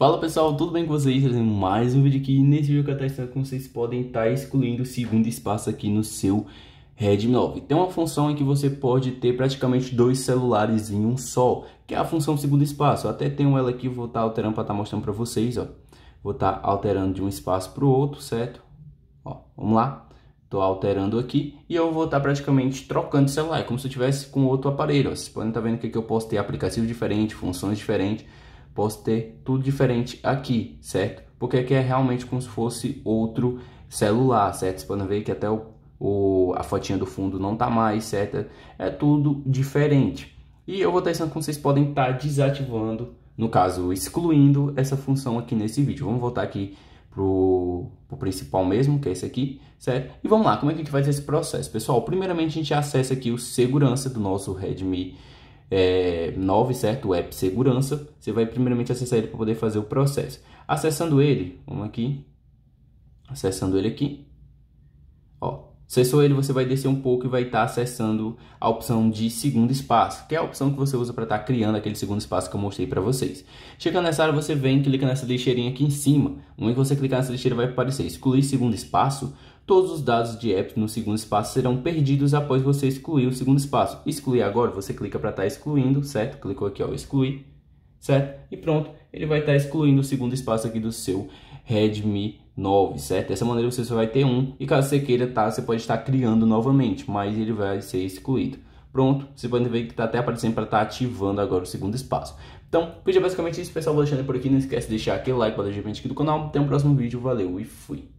Fala pessoal, tudo bem com vocês? Trazendo mais um vídeo aqui. Nesse vídeo que eu estou como vocês podem estar tá excluindo o segundo espaço aqui no seu Redmi 9. Tem uma função em que você pode ter praticamente dois celulares em um só, que é a função segundo espaço. Eu até tenho ela aqui, vou estar tá alterando para estar tá mostrando para vocês, ó. Vou estar alterando de um espaço para o outro, certo? Ó, vamos lá. Estou alterando aqui e eu vou estar praticamente trocando de celular, é como se eu tivesse com outro aparelho. Vocês podem estar vendo que aqui eu posso ter aplicativo diferente, funções diferentes posso ter tudo diferente aqui, certo? Porque aqui é realmente como se fosse outro celular, certo? Vocês podem ver que até o, o, a fotinha do fundo não tá mais, certo? É tudo diferente. E eu vou estar ensinando como vocês podem estar tá desativando, no caso, excluindo essa função aqui nesse vídeo. Vamos voltar aqui pro, pro principal mesmo, que é esse aqui, certo? E vamos lá, como é que a gente faz esse processo? Pessoal, primeiramente a gente acessa aqui o segurança do nosso Redmi é, 9, certo? O app Segurança. Você vai primeiramente acessar ele para poder fazer o processo. Acessando ele, vamos aqui. Acessando ele aqui. Ó, Acessou ele, você vai descer um pouco e vai estar tá acessando a opção de segundo espaço, que é a opção que você usa para estar tá criando aquele segundo espaço que eu mostrei para vocês. Chegando nessa área, você vem e clica nessa lixeirinha aqui em cima. No momento que você clicar nessa lixeira, vai aparecer excluir segundo espaço. Todos os dados de apps no segundo espaço serão perdidos após você excluir o segundo espaço. Excluir agora, você clica para estar tá excluindo, certo? Clicou aqui, ó, excluir, certo? E pronto, ele vai estar tá excluindo o segundo espaço aqui do seu Redmi 9, certo? Dessa maneira você só vai ter um e caso você queira, tá? Você pode estar criando novamente, mas ele vai ser excluído. Pronto, você pode ver que está até aparecendo para estar tá ativando agora o segundo espaço. Então, vídeo é basicamente isso, pessoal. Vou deixando por aqui. Não esquece de deixar aquele like para a gente aqui do canal. Até o um próximo vídeo. Valeu e fui!